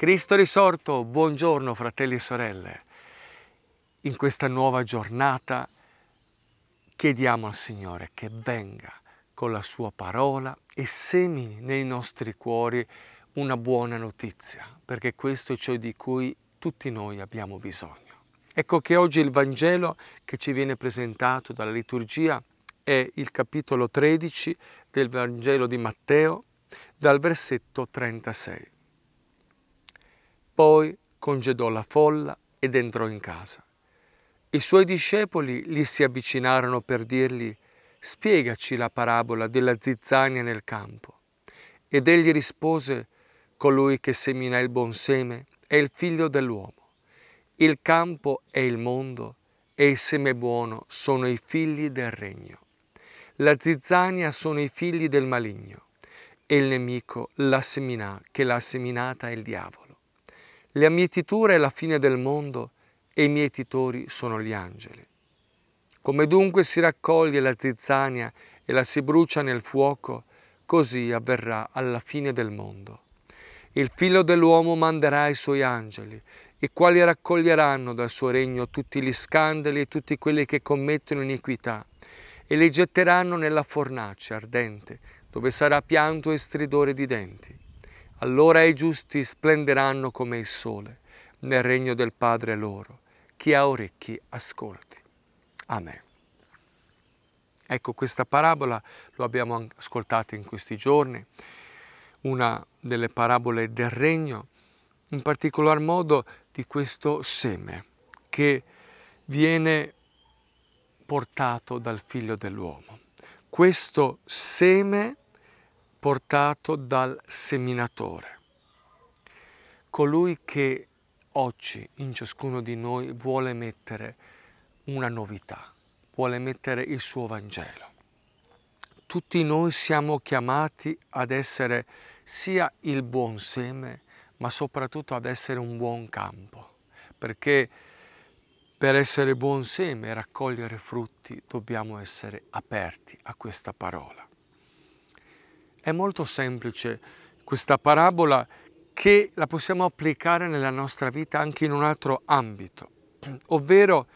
Cristo risorto, buongiorno fratelli e sorelle. In questa nuova giornata chiediamo al Signore che venga con la sua parola e semini nei nostri cuori una buona notizia, perché questo è ciò di cui tutti noi abbiamo bisogno. Ecco che oggi il Vangelo che ci viene presentato dalla liturgia è il capitolo 13 del Vangelo di Matteo, dal versetto 36. Poi congedò la folla ed entrò in casa. I suoi discepoli gli si avvicinarono per dirgli spiegaci la parabola della zizzania nel campo. Ed egli rispose colui che semina il buon seme è il figlio dell'uomo. Il campo è il mondo e il seme buono sono i figli del regno. La zizzania sono i figli del maligno e il nemico la semina che l'ha seminata è il diavolo. La mietitura è la fine del mondo e i mietitori sono gli angeli. Come dunque si raccoglie la zizzania e la si brucia nel fuoco, così avverrà alla fine del mondo. Il figlio dell'uomo manderà i suoi angeli, i quali raccoglieranno dal suo regno tutti gli scandali e tutti quelli che commettono iniquità, e li getteranno nella fornace ardente, dove sarà pianto e stridore di denti. Allora i giusti splenderanno come il sole nel regno del Padre loro. Chi ha orecchi ascolti. Amen. Ecco, questa parabola lo abbiamo ascoltata in questi giorni, una delle parabole del regno, in particolar modo di questo seme che viene portato dal figlio dell'uomo. Questo seme portato dal seminatore, colui che oggi in ciascuno di noi vuole mettere una novità, vuole mettere il suo Vangelo. Tutti noi siamo chiamati ad essere sia il buon seme, ma soprattutto ad essere un buon campo, perché per essere buon seme e raccogliere frutti dobbiamo essere aperti a questa parola. È molto semplice questa parabola che la possiamo applicare nella nostra vita anche in un altro ambito, ovvero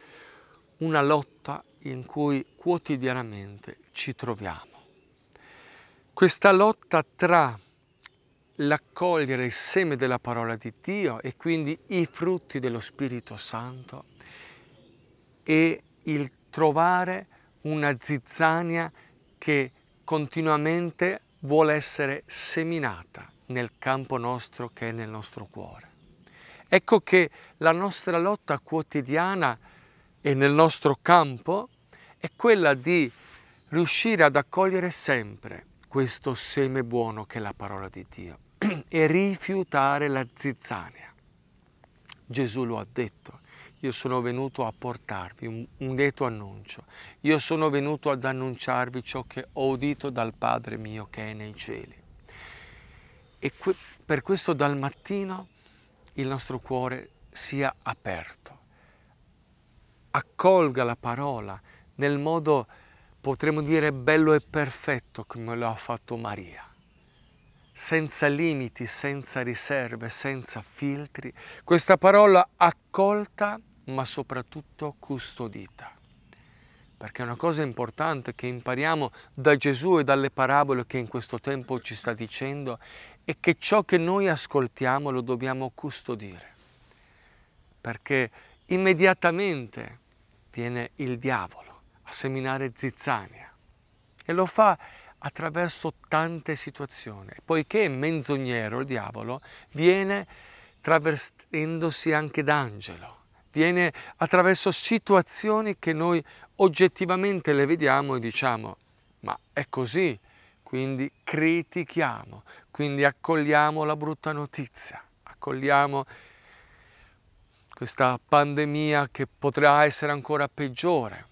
una lotta in cui quotidianamente ci troviamo. Questa lotta tra l'accogliere il seme della parola di Dio e quindi i frutti dello Spirito Santo e il trovare una zizzania che continuamente vuole essere seminata nel campo nostro che è nel nostro cuore. Ecco che la nostra lotta quotidiana e nel nostro campo è quella di riuscire ad accogliere sempre questo seme buono che è la parola di Dio e rifiutare la zizzania. Gesù lo ha detto, io sono venuto a portarvi un, un lieto annuncio. Io sono venuto ad annunciarvi ciò che ho udito dal Padre mio che è nei cieli. E que per questo dal mattino il nostro cuore sia aperto. Accolga la parola nel modo, potremmo dire, bello e perfetto come lo ha fatto Maria senza limiti, senza riserve, senza filtri. Questa parola accolta ma soprattutto custodita. Perché una cosa importante che impariamo da Gesù e dalle parabole che in questo tempo ci sta dicendo è che ciò che noi ascoltiamo lo dobbiamo custodire. Perché immediatamente viene il diavolo a seminare zizzania e lo fa attraverso tante situazioni. Poiché è menzognero il diavolo, viene travestendosi anche d'angelo viene attraverso situazioni che noi oggettivamente le vediamo e diciamo ma è così, quindi critichiamo, quindi accogliamo la brutta notizia, accogliamo questa pandemia che potrà essere ancora peggiore.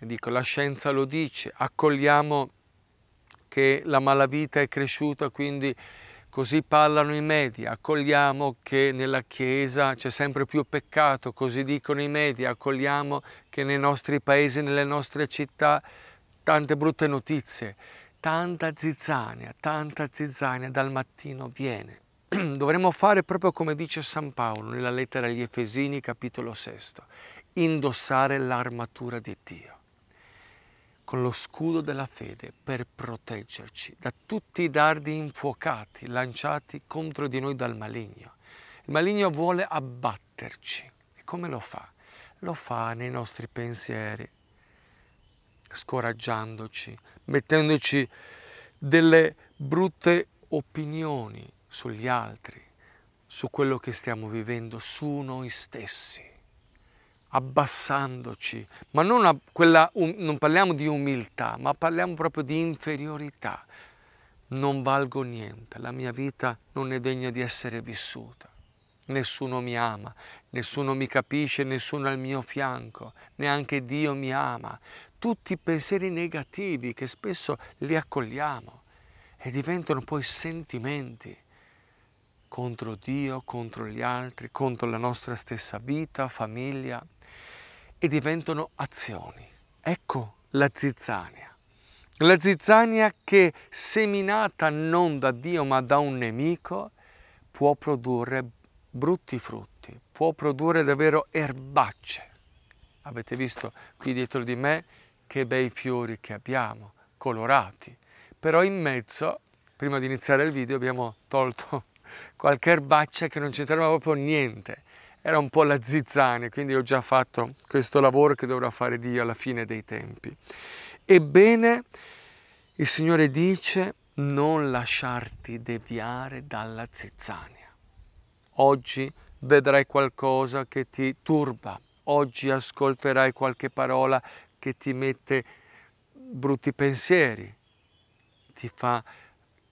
Dico, la scienza lo dice, accogliamo che la malavita è cresciuta, quindi Così parlano i media, accogliamo che nella Chiesa c'è sempre più peccato, così dicono i media, accogliamo che nei nostri paesi, nelle nostre città, tante brutte notizie, tanta zizzania, tanta zizzania dal mattino viene. Dovremmo fare proprio come dice San Paolo nella lettera agli Efesini capitolo 6, indossare l'armatura di Dio con lo scudo della fede per proteggerci da tutti i dardi infuocati lanciati contro di noi dal maligno. Il maligno vuole abbatterci. E come lo fa? Lo fa nei nostri pensieri, scoraggiandoci, mettendoci delle brutte opinioni sugli altri, su quello che stiamo vivendo, su noi stessi abbassandoci, ma non, a quella, um, non parliamo di umiltà, ma parliamo proprio di inferiorità. Non valgo niente, la mia vita non è degna di essere vissuta. Nessuno mi ama, nessuno mi capisce, nessuno è al mio fianco, neanche Dio mi ama. Tutti i pensieri negativi che spesso li accogliamo e diventano poi sentimenti contro Dio, contro gli altri, contro la nostra stessa vita, famiglia e diventano azioni. Ecco la zizzania. La zizzania che seminata non da Dio ma da un nemico può produrre brutti frutti, può produrre davvero erbacce. Avete visto qui dietro di me che bei fiori che abbiamo, colorati. Però in mezzo, prima di iniziare il video, abbiamo tolto qualche erbaccia che non c'entrava proprio niente era un po' la zizzania, quindi ho già fatto questo lavoro che dovrà fare Dio alla fine dei tempi. Ebbene, il Signore dice non lasciarti deviare dalla zizzania. Oggi vedrai qualcosa che ti turba, oggi ascolterai qualche parola che ti mette brutti pensieri, ti fa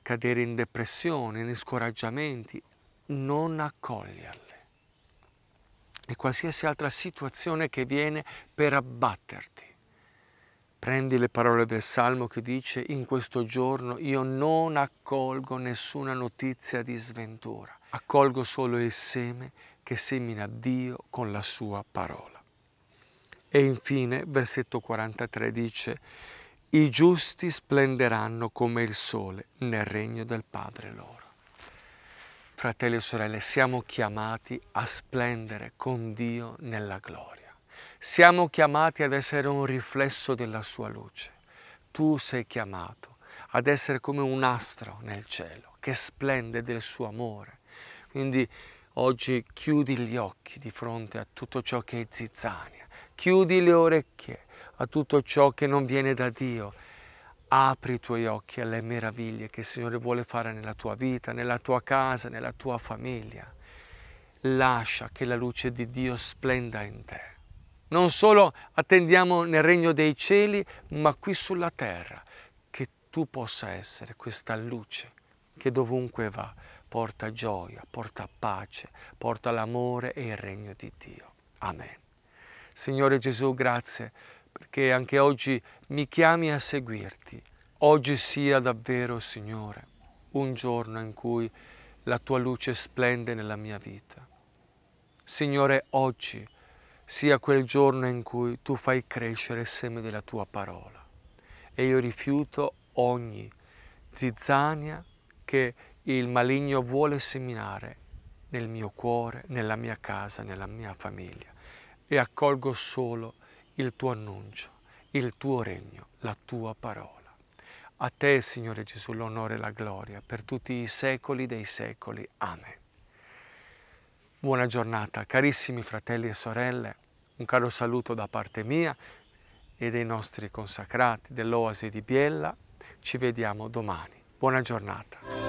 cadere in depressione, in scoraggiamenti. Non accoglierla e qualsiasi altra situazione che viene per abbatterti. Prendi le parole del Salmo che dice in questo giorno io non accolgo nessuna notizia di sventura, accolgo solo il seme che semina Dio con la sua parola. E infine versetto 43 dice i giusti splenderanno come il sole nel regno del Padre loro fratelli e sorelle, siamo chiamati a splendere con Dio nella gloria. Siamo chiamati ad essere un riflesso della sua luce. Tu sei chiamato ad essere come un astro nel cielo che splende del suo amore. Quindi oggi chiudi gli occhi di fronte a tutto ciò che è zizzania, chiudi le orecchie a tutto ciò che non viene da Dio apri i tuoi occhi alle meraviglie che il Signore vuole fare nella tua vita, nella tua casa, nella tua famiglia. Lascia che la luce di Dio splenda in te. Non solo attendiamo nel regno dei cieli, ma qui sulla terra, che tu possa essere questa luce che dovunque va porta gioia, porta pace, porta l'amore e il regno di Dio. Amen. Signore Gesù, grazie che anche oggi mi chiami a seguirti. Oggi sia davvero, Signore, un giorno in cui la tua luce splende nella mia vita. Signore, oggi sia quel giorno in cui tu fai crescere il seme della tua parola e io rifiuto ogni zizzania che il maligno vuole seminare nel mio cuore, nella mia casa, nella mia famiglia e accolgo solo il tuo annuncio, il tuo regno, la tua parola. A te, Signore Gesù, l'onore e la gloria per tutti i secoli dei secoli. Amen. Buona giornata, carissimi fratelli e sorelle. Un caro saluto da parte mia e dei nostri consacrati dell'Oasi di Biella. Ci vediamo domani. Buona giornata.